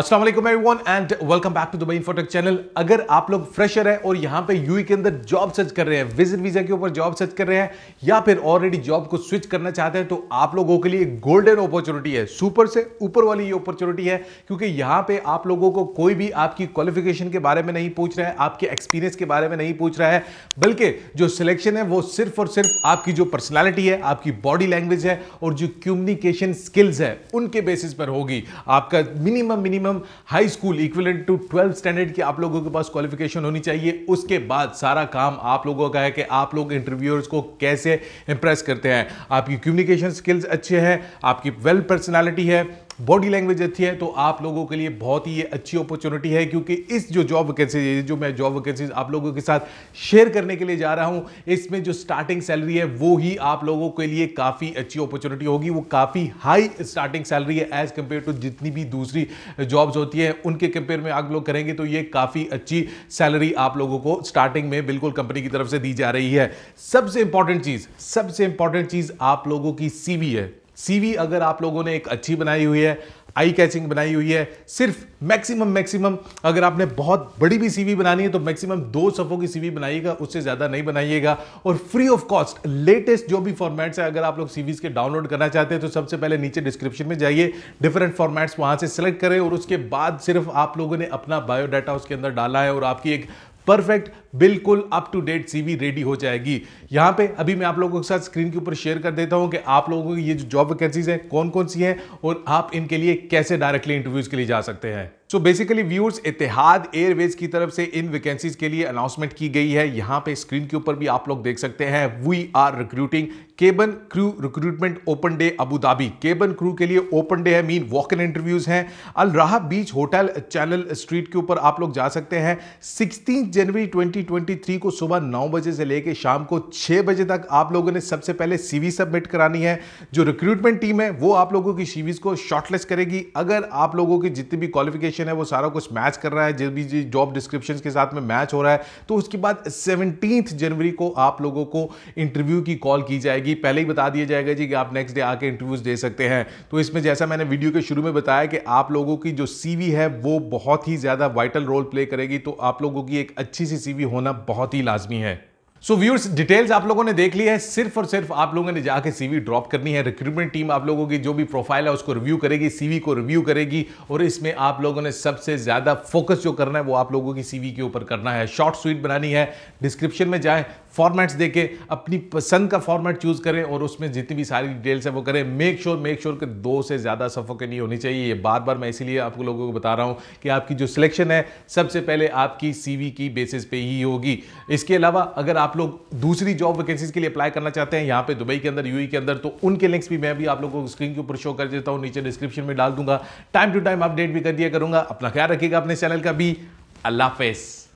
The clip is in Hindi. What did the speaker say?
Aslam everyone and welcome back to Dubai Infotech channel अगर आप लोग फ्रेशर हैं और यहाँ पे यूई e के अंदर जॉब सर्च कर रहे हैं विजिट वीज़ा के ऊपर जॉब सर्च कर रहे हैं या फिर ऑलरेडी जॉब को स्विच करना चाहते हैं तो आप लोगों के लिए गोल्डन अपॉर्चुनिटी है सुपर से ऊपर वाली ये अपॉर्चुनिटी है क्योंकि यहाँ पे आप लोगों को कोई भी आपकी क्वालिफिकेशन के बारे में नहीं पूछ रहा है आपके एक्सपीरियंस के बारे में नहीं पूछ रहा है बल्कि जो सिलेक्शन है वो सिर्फ और सिर्फ आपकी जो पर्सनैलिटी है आपकी बॉडी लैंग्वेज है और जो कम्युनिकेशन स्किल्स है उनके बेसिस पर होगी आपका minimum minimum minimum high school equivalent to twelfth standard की आप लोगों के पास क्वालिफिकेशन होनी चाहिए उसके बाद सारा काम आप लोगों का है कि आप लोग इंटरव्यूअर्स को कैसे इंप्रेस करते हैं आपकी कम्युनिकेशन स्किल्स अच्छे हैं आपकी वेल पर्सनैलिटी है बॉडी लैंग्वेज अच्छी है तो आप लोगों के लिए बहुत ही ये अच्छी अपॉर्चुनिटी है क्योंकि इस जो जॉब वैकेंसी जो मैं जॉब वैकेंसी आप लोगों के साथ शेयर करने के लिए जा रहा हूँ इसमें जो स्टार्टिंग सैलरी है वो ही आप लोगों के लिए काफ़ी अच्छी अपॉर्चुनिटी होगी वो काफ़ी हाई स्टार्टिंग सैलरी है एज़ कम्पेयर टू जितनी भी दूसरी जॉब्स होती हैं उनके कंपेयर में आप लोग करेंगे तो ये काफ़ी अच्छी सैलरी आप लोगों को स्टार्टिंग में बिल्कुल कंपनी की तरफ से दी जा रही है सबसे इंपॉर्टेंट चीज़ सबसे इंपॉर्टेंट चीज़ आप लोगों की सी है सीवी अगर आप लोगों ने एक अच्छी बनाई हुई है आई कैचिंग बनाई हुई है सिर्फ मैक्सिमम मैक्सिमम अगर आपने बहुत बड़ी भी सीवी बनानी है तो मैक्सिमम दो सफ़ों की सीवी बनाइएगा उससे ज़्यादा नहीं बनाइएगा और फ्री ऑफ कॉस्ट लेटेस्ट जो भी फॉर्मेट्स है अगर आप लोग सीवीज के डाउनलोड करना चाहते हैं तो सबसे पहले नीचे डिस्क्रिप्शन में जाइए डिफरेंट फॉर्मेट्स वहाँ से सिलेक्ट करें और उसके बाद सिर्फ आप लोगों ने अपना बायोडाटा उसके अंदर डाला है और आपकी एक परफेक्ट बिल्कुल up to date CV ready हो जाएगी यहां पे अभी मैं आप लोगों के साथ स्क्रीन के ऊपर शेयर कर देता हूं कि आप लोगों की ये जो जॉब वैकेंसीज हैं कौन कौन सी हैं और आप इनके लिए कैसे डायरेक्टली इंटरव्यूज के लिए जा सकते हैं so basically viewers Etihad Airways की तरफ से इन वैकेंसीज के लिए अनाउंसमेंट की गई है यहां पे स्क्रीन के ऊपर भी आप लोग देख सकते हैं we are recruiting cabin crew recruitment open day Abu Dhabi cabin crew के लिए ओपन डे है मीन वॉक इन इंटरव्यूज हैं अल राह बीच होटल चैनल स्ट्रीट के ऊपर आप लोग जा सकते हैं सिक्सटीन जनवरी 2023 को सुबह नौ बजे से लेकर शाम को छः बजे तक आप लोगों ने सबसे पहले सीवी सबमिट करानी है जो रिक्रूटमेंट टीम है वो आप लोगों की सीवीज को शॉर्टलिस्ट करेगी अगर आप लोगों की जितनी भी क्वालिफिकेशन डिस्क्रिप्शन है वो सारा कुछ मैच कर रहा है जिस भी जॉब डिस्क्रिप्शन के साथ में मैच हो रहा है तो उसके बाद सेवनटीन जनवरी को आप लोगों को इंटरव्यू की कॉल की जाएगी पहले ही बता दिया जाएगा जी कि आप नेक्स्ट डे आके इंटरव्यूज दे सकते हैं तो इसमें जैसा मैंने वीडियो के शुरू में बताया कि आप लोगों की जो सी है वो बहुत ही ज़्यादा वाइटल रोल प्ले करेगी तो आप लोगों की एक अच्छी सी सी होना बहुत ही लाजमी है सो व्यूअर्स डिटेल्स आप लोगों ने देख ली है सिर्फ और सिर्फ आप लोगों ने जाके सीवी ड्रॉप करनी है रिक्रूटमेंट टीम आप लोगों की जो भी प्रोफाइल है उसको रिव्यू करेगी सीवी को रिव्यू करेगी और इसमें आप लोगों ने सबसे ज़्यादा फोकस जो करना है वो आप लोगों की सीवी के ऊपर करना है शॉर्ट स्वीट बनानी है डिस्क्रिप्शन में जाएँ फॉर्मेट्स देखें अपनी पसंद का फॉर्मेट चूज करें और उसमें जितनी भी सारी डिटेल्स है वो करें मेक श्योर मेक श्योर के दो से ज़्यादा सफ़ों नहीं होनी चाहिए ये बार बार मैं इसीलिए आप लोगों को बता रहा हूँ कि आपकी जो सिलेक्शन है सबसे पहले आपकी सीवी की बेसिस पे ही होगी इसके अलावा अगर आप आप लोग दूसरी जॉब वैकेंसीज के लिए अप्लाई करना चाहते हैं यहाँ पे दुबई के अंदर यूई e के अंदर तो उनके लिंक्स भी मैं भी आप लोगों को स्क्रीन के ऊपर शो कर देता हूँ नीचे डिस्क्रिप्शन में डाल दूंगा टाइम टू टाइम अपडेट भी कर दिया करूंगा अपना ख्याल रखिएगा अपने चैनल का भी अल्लाह हाफिज़